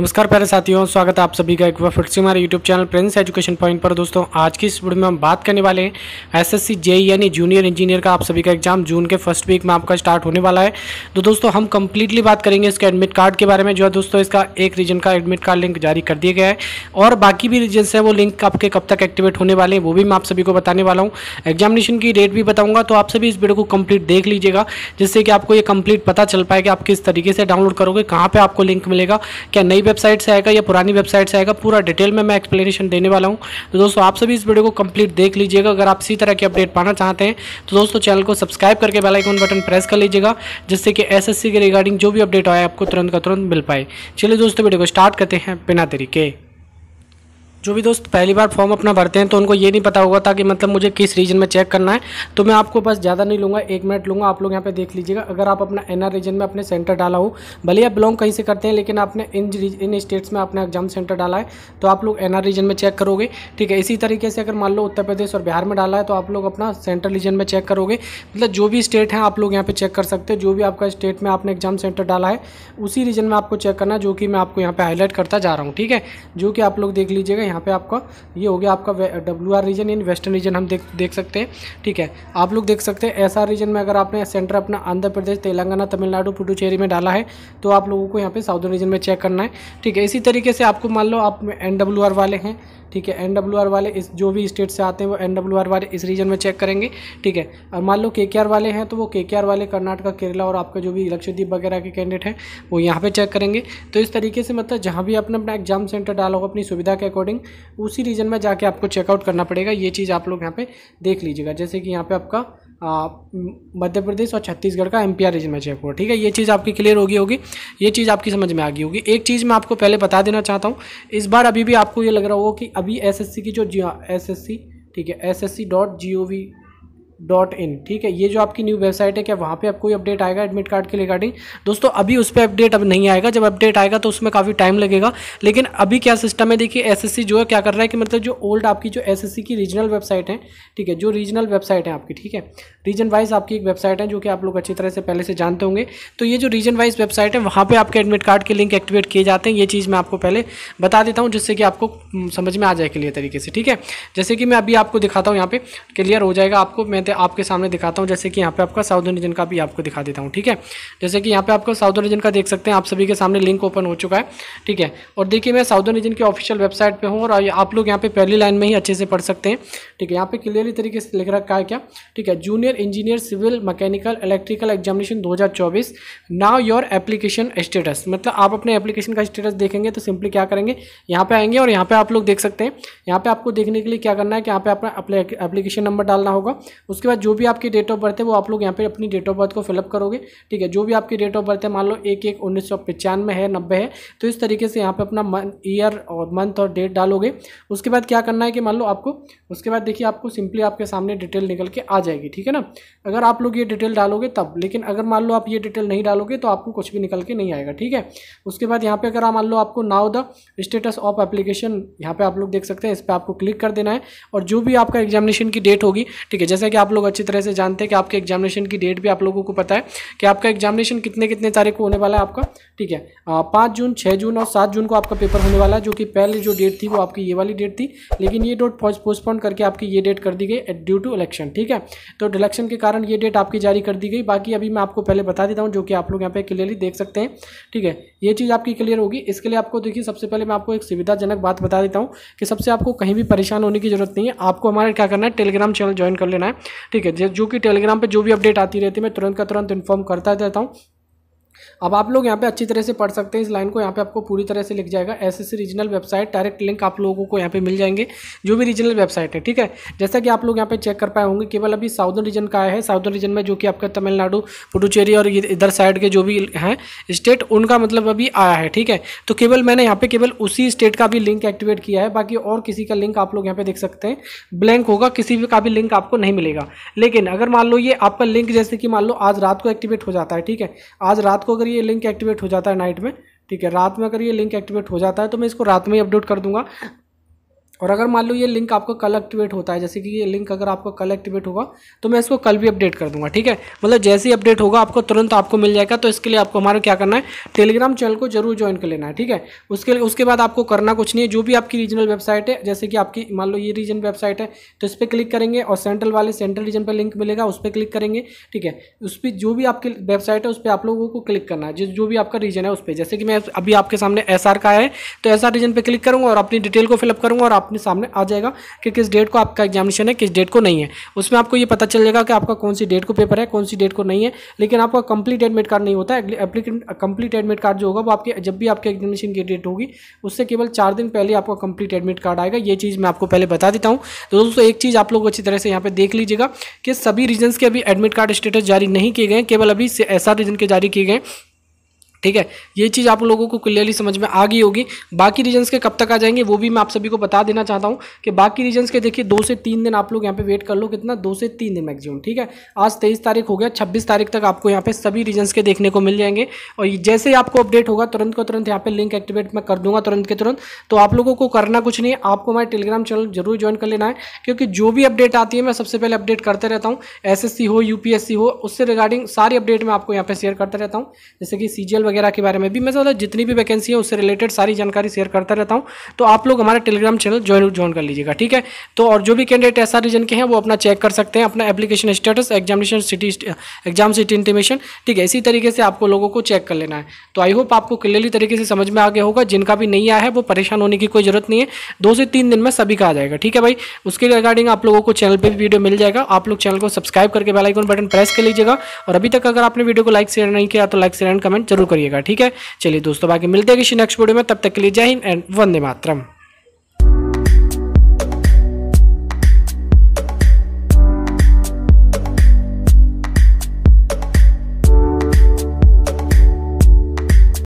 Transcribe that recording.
नमस्कार प्यारे साथियों स्वागत है आप सभी का एक बार फिर से हमारे YouTube channel prince education point पर दोस्तों आज की इस वीडियो में हम बात करने वाले हैं एसएससी जेई e यानी जूनियर इंजीनियर का आप सभी का एग्जाम जून के फर्स्ट वीक में आपका स्टार्ट होने वाला है तो दोस्तों हम कंप्लीटली बात करेंगे इसके एडमिट कार्ड के बारे में जो है दोस्तों इसका एक रीजन का एडमिट कार्ड लिंक जारी कर दिया गया है और बाकी भी रीजन है वो लिंक आपके कब तक एक्टिवेट होने वाले हैं वो भी मैं आप सभी को बताने वाला हूँ एग्जामिनेशन की डेट भी बताऊँगा तो आप सभी इस वीडियो को कम्प्लीट देख लीजिएगा जिससे कि आपको ये कम्प्लीट पता चल पाए कि आप किस तरीके से डाउनलोड करोगे कहाँ पर आपको लिंक मिलेगा क्या नई वेबसाइट से आएगा या पुरानी वेबसाइट से आएगा पूरा डिटेल में मैं एक्सप्लेनेशन देने वाला हूँ तो दोस्तों आप सभी इस वीडियो को कंप्लीट देख लीजिएगा अगर आप इसी तरह की अपडेट पाना चाहते हैं तो दोस्तों चैनल को सब्सक्राइब करके बेलाइकॉन बटन प्रेस कर लीजिएगा जिससे कि एस के रिगार्डिंग जो भी अपडेट आए आपको तुरंत का तुरंत मिल पाए चलिए दोस्तों वीडियो को स्टार्ट करते हैं बिना तरीके जो भी दोस्त पहली बार फॉर्म अपना भरते हैं तो उनको ये नहीं पता होगा था कि मतलब मुझे किस रीजन में चेक करना है तो मैं आपको बस ज़्यादा नहीं लूँगा एक मिनट लूँगा आप लोग यहाँ पे देख लीजिएगा अगर आप अपना एन रीजन में अपने सेंटर डाला हो भले आप बिलोंग कहीं से करते हैं लेकिन आपने इन इन स्टेट्स में अपना एग्जाम सेंटर डाला है तो आप लोग एन रीजन में चेक करोगे ठीक है इसी तरीके से अगर मान लो उत्तर प्रदेश और बिहार में डाला है तो आप लोग अपना सेंट्रल रीजन में चेक करोगे मतलब जो भी स्टेट है आप लोग यहाँ पर चेक कर सकते हैं जो भी आपका स्टेट में आपने एग्जाम सेंटर डाला है उसी रीजन में आपको चेक करना जो कि मैं आपको यहाँ पर हाईलाइट करता जा रहा हूँ ठीक है जो कि आप लोग देख लीजिएगा यहाँ पे आपका ये हो गया आपका W R region in western region हम देख देख सकते हैं ठीक है आप लोग देख सकते हैं ऐसा रीजन में अगर आपने सेंटर अपना आंध्र प्रदेश तेलंगाना तमिलनाडु पुडुचेरी में डाला है तो आप लोगों को यहाँ पे साउदर्न रीजन में चेक करना है ठीक है इसी तरीके से आपको मान लो आप एन आर वाले हैं ठीक है एन वाले इस जो भी स्टेट से आते हैं वो एन वाले इस रीजन में चेक करेंगे ठीक है और मान लो के वाले हैं तो वो के वाले कर्नाटका केरला और आपका जो भी लक्षद्वीप वगैरह के कैंडिडेट हैं वो यहाँ पर चेक करेंगे तो इस तरीके से मतलब जहाँ भी अपने अपना एग्जाम सेंटर डाला होगा अपनी सुविधा के अकॉर्डिंग उसी रीजन में जाके आपको चेकआउट करना पड़ेगा ये चीज़ आप लोग यहाँ पर देख लीजिएगा जैसे कि यहाँ पर आपका मध्य प्रदेश और छत्तीसगढ़ का एम पी रीजन में चेक हुआ ठीक है ये चीज़ आपकी क्लियर होगी होगी ये चीज़ आपकी समझ में आ गई होगी एक चीज़ मैं आपको पहले बता देना चाहता हूँ इस बार अभी भी आपको ये लग रहा होगा कि अभी एसएससी की जो जी एस हाँ, ठीक है C dot G O V dot in ठीक है ये जो आपकी न्यू वेबसाइट है क्या वहाँ पे आपको अपडेट आएगा एडमिट कार्ड के रिगार्डिंग दोस्तों अभी उस पर अपडेट अब नहीं आएगा जब अपडेट आएगा तो उसमें काफ़ी टाइम लगेगा लेकिन अभी क्या सिस्टम है देखिए एसएससी जो है क्या कर रहा है कि मतलब जो ओल्ड आपकी जो एस की रीजनल वेबसाइट है ठीक है जो रीजनल वेबसाइट है आपकी ठीक है रीजन वाइज आपकी एक वेबसाइट है जो कि आप लोग अच्छी तरह से पहले से जानते होंगे तो ये जो रीजन वाइज वेबसाइट है वहाँ पर आपके एडमिट कार्ड के लिंक एक्टिवेट किए जाते हैं ये चीज़ मैं आपको पहले बता देता हूँ जिससे कि आपको हम्म, समझ में आ जाए क्लियर तरीके से ठीक है जैसे कि मैं अभी आपको दिखाता हूँ यहाँ पे क्लियर हो जाएगा आपको मैं से आपके सामने दिखाता हूँ जैसे कि यहाँ पे आपका साउथ रीजन का भी आपको दिखा देता हूँ ठीक है जैसे कि यहाँ पे आपका साउथ रीजन का देख सकते हैं आप सभी के सामने लिंक ओपन हो चुका है ठीक है और देखिए मैं साउथ रीजन की ऑफिशियल वेबसाइट पर हूँ और आप लोग यहाँ पे पहली लाइन में ही अच्छे से पढ़ सकते हैं ठीक है यहाँ पे क्लियरली तरीके से लिख रखा है क्या ठीक है junior engineer civil mechanical electrical examination दो नाउ योर एप्लीकेशन स्टेटस मतलब आप अपने एप्लीकेशन का स्टेटस देखेंगे तो सिंपली क्या करेंगे यहाँ पे आएंगे और यहाँ पे आप लोग देख सकते हैं यहाँ पे आपको देखने के लिए क्या करना है कि यहाँ पे अपना अपने एप्लीकेशन नंबर डालना होगा उस उसके बाद जो भी आपकी डेट ऑफ बर्थ है वो आप लोग यहाँ पे अपनी डेट ऑफ बर्थ को फिलअप करोगे ठीक है जो भी आपकी डेट ऑफ बर्थ है मान लो एक एक उन्नीस सौ पचानवे है नब्बे है तो इस तरीके से यहाँ पे अपना ईयर और मंथ और डेट डालोगे उसके बाद क्या करना है कि मान लो आपको उसके बाद देखिए आपको सिंपली आपके सामने डिटेल निकल के आ जाएगी ठीक है ना अगर आप लोग ये डिटेल डालोगे तब लेकिन अगर मान लो आप ये डिटेल नहीं डालोगे तो आपको कुछ भी निकल के नहीं आएगा ठीक है उसके बाद यहाँ पर अगर मान लो आपको know the status of application यहाँ पर आप लोग देख सकते हैं इस पर आपको क्लिक कर देना है और जो भी आपका एग्जामिनेशन की डेट होगी ठीक है जैसे कि आप आप लोग अच्छी तरह से जानते हैं कि आपके एग्जामिनेशन की डेट भी आप लोगों को पता है कि आपका एग्जामिनेशन कितने कितने तारीख को होने वाला है आपका ठीक है पाँच जून छः जून और सात जून को आपका पेपर होने वाला है जो कि पहले जो डेट थी वो आपकी ये वाली डेट थी लेकिन ये डेट पोस्टपोन करके आपकी ये डेट कर दी गई ड्यू टू इलेक्शन ठीक है तो इलेक्शन के कारण ये डेट आपकी जारी कर दी गई बाकी अभी मैं आपको पहले बता देता हूँ जो कि आप लोग यहाँ पे क्लियरली देख सकते हैं ठीक है ये चीज़ आपकी क्लियर होगी इसके लिए आपको देखिए सबसे पहले मैं आपको एक सुविधाजनक बात बता देता हूँ कि सबसे आपको कहीं भी परेशान होने की जरूरत नहीं है आपको हमारा क्या करना है टेलीग्राम चैनल ज्वाइन कर लेना है ठीक है जो कि टेलीग्राम पर जो भी अपडेट आती रहती है मैं तुरंत का तुरंत इन्फॉर्म करता रहता हूँ अब आप लोग यहाँ पे अच्छी तरह से पढ़ सकते हैं इस लाइन को यहाँ पे आपको पूरी तरह से लिख जाएगा SSC regional website direct link आप लोगों को यहाँ पे मिल जाएंगे जो भी रीजनल वेबसाइट है ठीक है जैसा कि आप लोग यहाँ पे चेक कर पाए होंगे केवल अभी साउदर्न रीजन का आया है साउदर्न रीजन में जो कि आपका तमिलनाडु पुडुचेरी और इधर साइड के जो भी हैं स्टेट उनका मतलब अभी आया है ठीक है तो केवल मैंने यहाँ पे केवल उसी स्टेट का भी लिंक एक्टिवेट किया है बाकी और किसी का लिंक आप लोग यहाँ पे देख सकते हैं ब्लैंक होगा किसी भी का भी लिंक आपको नहीं मिलेगा लेकिन अगर मान लो ये आपका लिंक जैसे कि मान लो आज रात को एक्टिवेट हो जाता है ठीक है आज रात रात को अगर ये लिंक एक्टिवेट हो जाता है नाइट में ठीक है रात में अगर ये लिंक एक्टिवेट हो जाता है तो मैं इसको रात में ही अपडेट कर दूंगा और अगर मान लो ये लिंक आपका कल एक्टिवेट होता है जैसे कि ये लिंक अगर आपका कल एक्टिवेट होगा तो मैं इसको कल भी अपडेट कर दूंगा ठीक है मतलब जैसे ही अपडेट होगा आपको तुरंत आपको मिल जाएगा तो इसके लिए आपको हमारा क्या करना है टेलीग्राम चैनल को जरूर ज्वाइन कर लेना है ठीक है उसके लिए उसके बाद आपको करना कुछ नहीं है जो भी आपकी रीजनल वेबसाइट है जैसे कि आपकी मान लो ये रीजन वेबसाइट है तो इस पर क्लिक करेंगे और सेंट्रल वाले सेंट्रल रीजन पर लिंक मिलेगा उस पर क्लिक करेंगे ठीक है उस पर जो भी आपकी वेबसाइट है उस पर आप लोगों को क्लिक करना है जो भी आपका रीजन है उस पर जैसे कि मैं अभी आपके सामने एस का है तो एस रीजन पर क्लिक करूँगा और अपनी डिटेल को फिलअप करूँगा और आप अपने सामने आ जाएगा कि किस डेट को आपका एग्जामिनेशन है किस डेट को नहीं है उसमें आपको ये पता चल जाएगा कि आपका कौन सी डेट को पेपर है कौन सी डेट को नहीं है लेकिन आपका कंप्लीट एडमिट कार्ड नहीं होता है कंप्लीट एडमिट कार्ड जो होगा वो आपके जब भी आपके एग्जामिनेशन की डेट होगी उससे केवल चार दिन पहले आपका कंप्लीट एडमिट कार्ड आएगा ये चीज़ मैं आपको पहले बता देता हूँ तो दोस्तों एक चीज़ आप लोग अच्छी तरह से यहाँ पर देख लीजिएगा कि सभी रीजन्स के अभी एडमिट कार्ड स्टेटस जारी नहीं किए गए केवल अभी ऐसा रीजन के जारी किए गए ठीक है ये चीज़ आप लोगों को क्लियरली समझ में आ गई होगी बाकी रीजन्स के कब तक आ जाएंगे वो भी मैं आप सभी को बता देना चाहता हूँ कि बाकी रीजन्स के देखिए दो से तीन दिन आप लोग यहाँ पे वेट कर लो कितना दो से तीन दिन मैक्सिमम ठीक है आज तेईस तारीख हो गया छब्बीस तारीख तक आपको यहाँ पे सभी रीजन्स के देखने को मिल जाएंगे और जैसे ही आपको अपडेट होगा तुरंत को तुरंत यहाँ पे लिंक एक्टिवेट मैं कर दूंगा तुरंत के तुरंत तो आप लोगों को करना कुछ नहीं आपको हमारे टेलीग्राम चैनल जरूर ज्वाइन कर लेना है क्योंकि जो भी अपडेट आती है मैं सबसे पहले अपडेट करते रहता हूँ एस हो यू हो उससे रिगार्डिंग सारी अपडेट मैं आपको यहाँ पर शेयर करते रहता हूँ जैसे कि सी वगैरह के बारे में भी मैं ज़्यादा जितनी भी वैकेंसी है उससे रिलेटेड सारी जानकारी शेयर करता रहता हूँ तो आप लोग हमारा टेलीग्राम चैनल ज्वाइन ज्वाइन कर लीजिएगा ठीक है तो और जो भी कैंडिडेट ऐसा रीजन के हैं वो अपना चेक कर सकते हैं अपना application status examination city exam city intimation ठीक है इसी तरीके से आपको लोगों को चेक कर लेना है तो आई होप आपको क्लियरली तरीके से समझ में आ गया होगा जिनका भी नहीं आया है वो परेशान होने की कोई ज़रूरत नहीं है दो से तीन दिन में सभी का आ जाएगा ठीक है भाई उसके रिगार्डिंग आप लोगों को चैनल पर भी वीडियो मिल जाएगा आप लोग चैनल को सब्सक्राइब करके बेलाइकॉन बटन प्रेस कर लीजिएगा और अभी तक अगर आपने वीडियो को लाइक शेयर नहीं किया तो लाइक शेयर एंड कमेंट जरूर करिए करिएगा ठीक है चलिए दोस्तों बाकी मिलते हैं किसी नेक्स्ट वीडियो में तब तक के लिए जय हिंद एंड वंदे मातरम